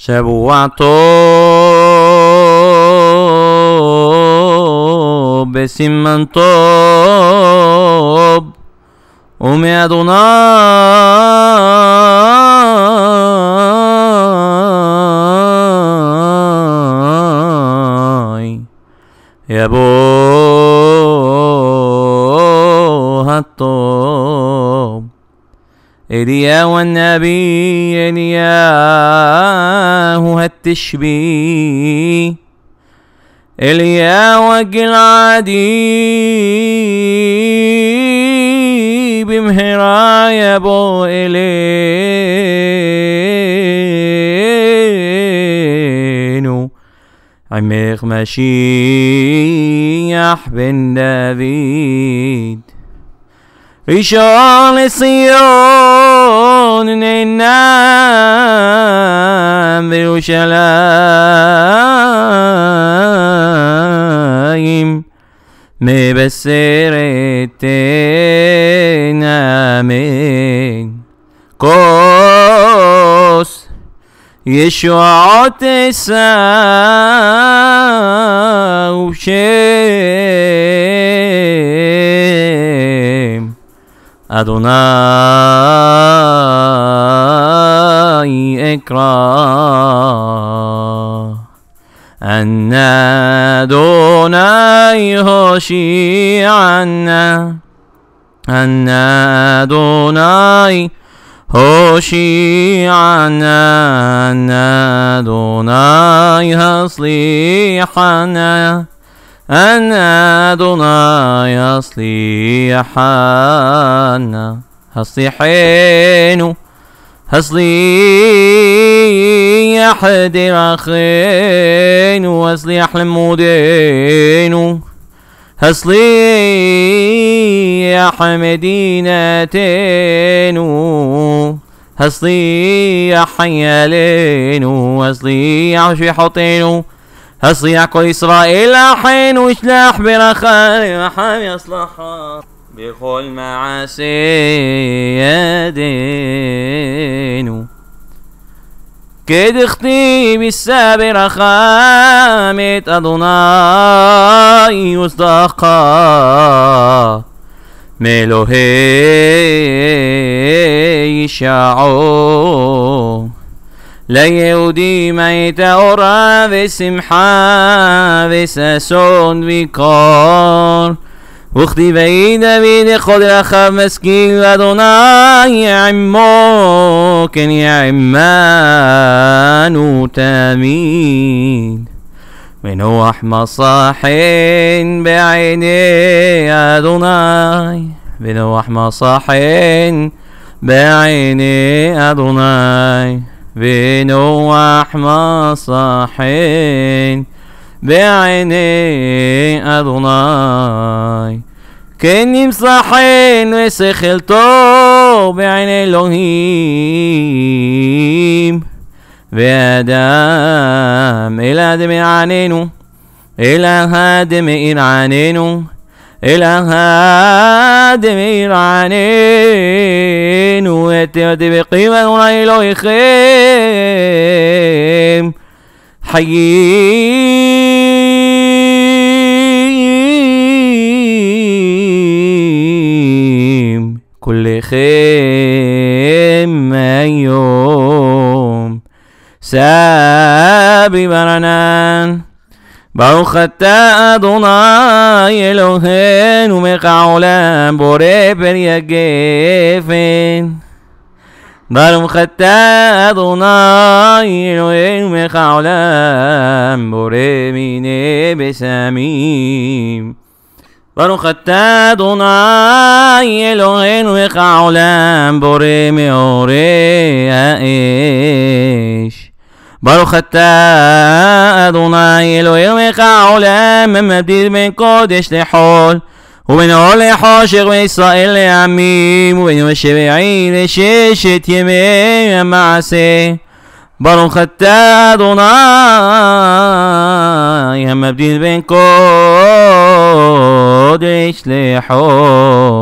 شبعت بسمن طاب أمي أدوناي يا بو إليا والنبي إلياه التشبيه إليا وقلعدي بمهرا يا بو إلينو عميق مشيح بن دافيد ראשון לציון נאנם בירושלים מבשרת אמן כוס ישועות אשא ושם أدوناي إكراه أن أدوناي عنا أن أدوناي عنا أن أدوناي هصليحنا أن أدنى يصليحان هصيحين هصليح دراخين وصليح المدين هصليح مدينتين هصليح حيالين وصليح شحطين كل إسرائيل حين وشلاح برخاء وحام يصلح بكل معاسي يدينو كد اختي بالسابر خامت أدوناي يصدقا ملوهي شعور ליהודים הייתה אורה ושמחה וששון וקור. וכתיבי דוד לכל דרכיו משכיל אדוני עמו כן יעמנו תמיד. ונוח מصاحן בעיני אדוני ונוח מصاحן بعيني أدوناي بنوح مصاحين بعيني أدوناي كني مصاحين وسخلتو بعيني إلهيم بأدم إلى دم عانينو إلى هادم إن عانينو إلى هادم إن عانينو والتي بقيمة إليكم حييم كلكم يوم سابي برنان ברוך אתה אדוני אלוהינו מכל העולם בורא פן יגפן بل ختادناي يوم خولم برمینه بسمیم برو ختادناي يوم بره برمی اوریش ברוך אתה, אדוני אלוהים לך העולם, המבדיל من קודש لحول ובין האור לחושך וישראל לעמים ובין יום השביעי לששת ימי המעשה ברוך אתה אדוני המבדיל בין קודש לחור